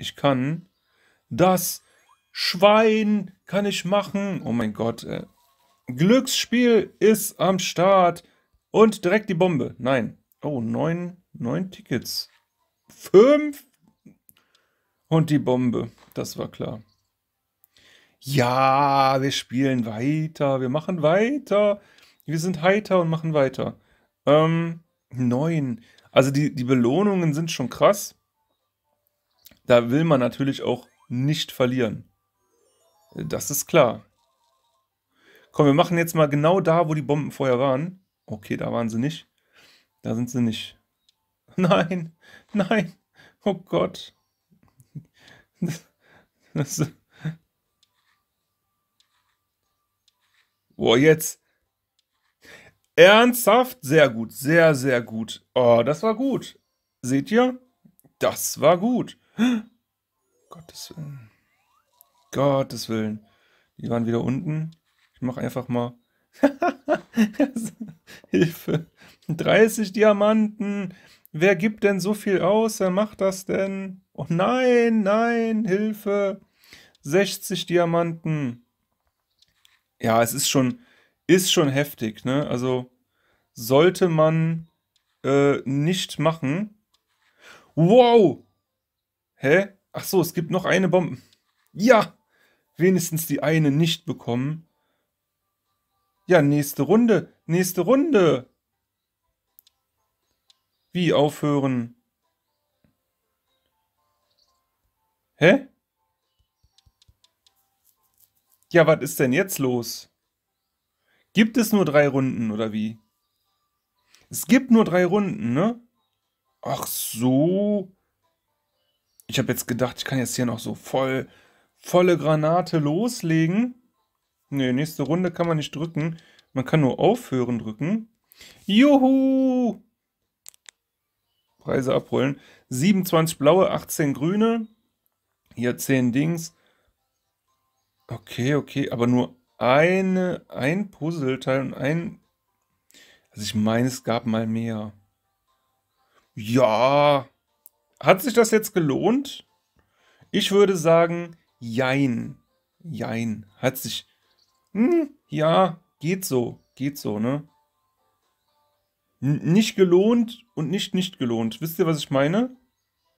Ich kann das Schwein kann ich machen. Oh mein Gott. Ey. Äh. Glücksspiel ist am Start. Und direkt die Bombe. Nein. Oh, neun, neun Tickets. Fünf. Und die Bombe. Das war klar. Ja, wir spielen weiter. Wir machen weiter. Wir sind heiter und machen weiter. Ähm, neun. Also die, die Belohnungen sind schon krass. Da will man natürlich auch nicht verlieren. Das ist klar. Komm, wir machen jetzt mal genau da, wo die Bomben vorher waren. Okay, da waren sie nicht. Da sind sie nicht. Nein, nein. Oh Gott. Das, das, Boah, jetzt. Ernsthaft? Sehr gut, sehr, sehr gut. Oh, das war gut. Seht ihr? Das war gut. Gottes Willen. Gottes Willen. Die waren wieder unten. Ich mache einfach mal. Hilfe. 30 Diamanten. Wer gibt denn so viel aus? Wer macht das denn? Oh nein, nein, Hilfe. 60 Diamanten. Ja, es ist schon, ist schon heftig, ne? Also sollte man äh, nicht machen. Wow! Hä? Ach so, es gibt noch eine Bombe. Ja! Wenigstens die eine nicht bekommen. Ja, nächste Runde. Nächste Runde. Wie aufhören? Hä? Ja, was ist denn jetzt los? Gibt es nur drei Runden oder wie? Es gibt nur drei Runden, ne? Ach so. Ich habe jetzt gedacht, ich kann jetzt hier noch so voll, volle Granate loslegen. Ne, nächste Runde kann man nicht drücken. Man kann nur aufhören drücken. Juhu! Preise abholen. 27 blaue, 18 grüne. Hier 10 Dings. Okay, okay, aber nur eine, ein Puzzleteil und ein... Also ich meine, es gab mal mehr. Ja, hat sich das jetzt gelohnt? Ich würde sagen, jein. Jein. Hat sich. Hm, ja, geht so. Geht so, ne? N nicht gelohnt und nicht nicht gelohnt. Wisst ihr, was ich meine?